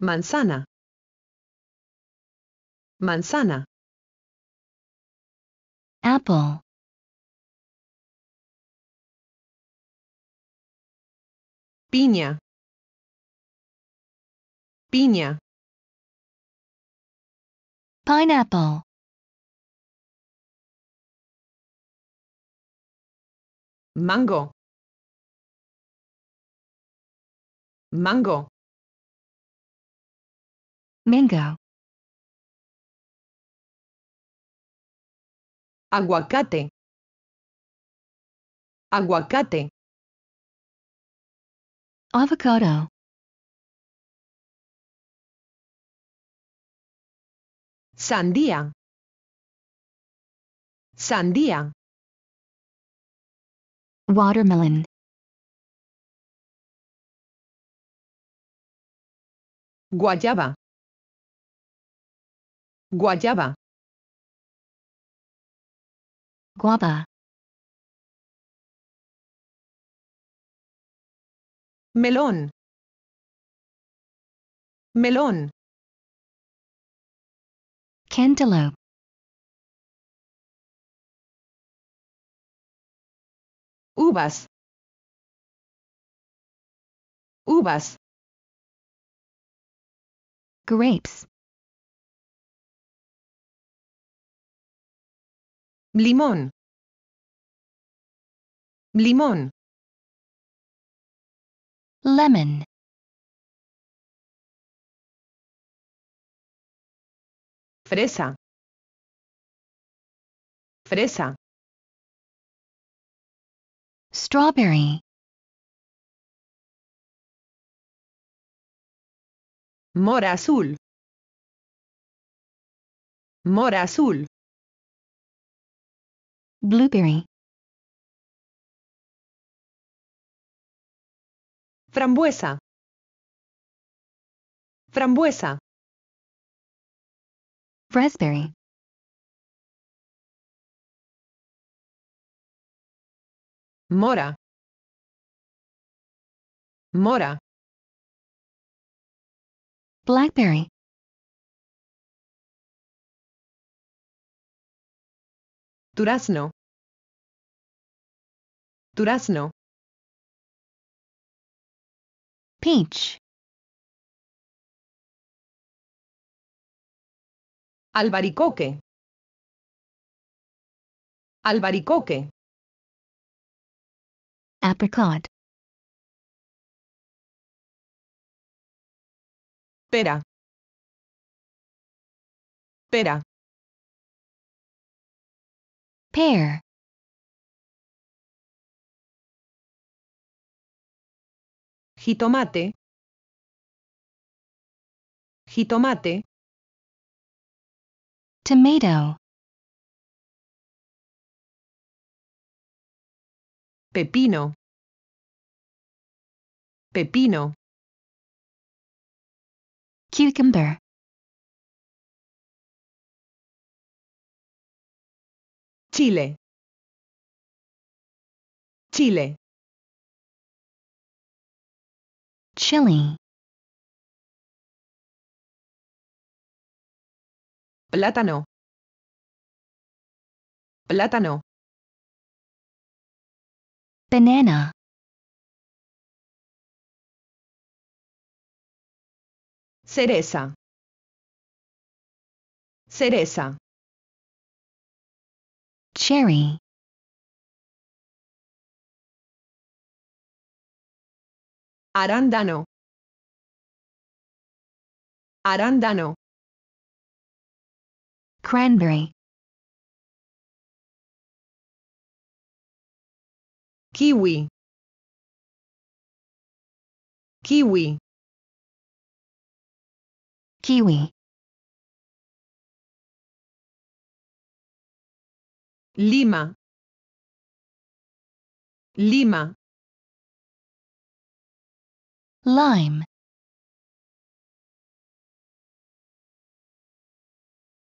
manzana manzana apple piña piña pineapple mango mango Mango. Aguacate. Aguacate. Avocado. Sandía. Sandía. Watermelon. Guayaba. Guayaba. Guava. Melón. Melón. Cantaloupe. Uvas. Uvas. Grapes. limón limón lemon fresa fresa strawberry mora azul mora azul Blueberry. Frambuesa. Frambuesa. Raspberry. Mora. Mora. Blackberry. durazno, durazno, peach, albaricoque, albaricoque, apricot, pera, pera. Pear Jitomate. Jitomate. Tomato. Pepino. Pepino. Cucumber. Chile. Chile. Chile. Plátano. Plátano. Banana. Cereza. Cereza. Sherry Arándano Arándano Cranberry Kiwi Kiwi Kiwi Lima. Lima. Lime.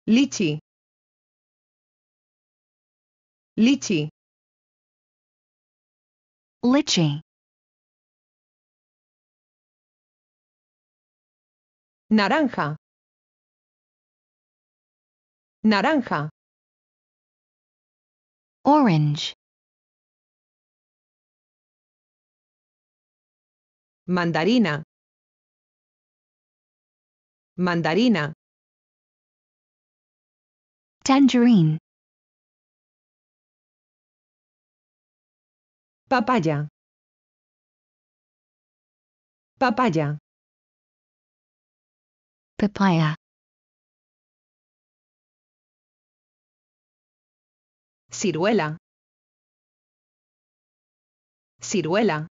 Lichi. Lichi. Litchi. Naranja. Naranja orange mandarina mandarina tangerine papaya papaya papaya ciruela, ciruela,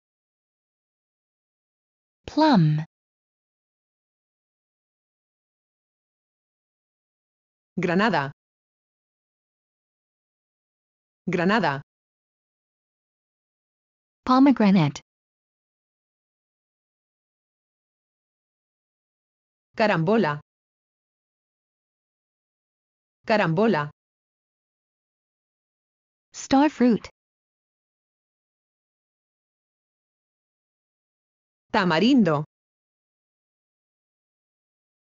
plum, granada, granada, pomegranate, carambola, carambola Star fruit. Tamarindo.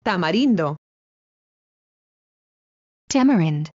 Tamarindo. Tamarind.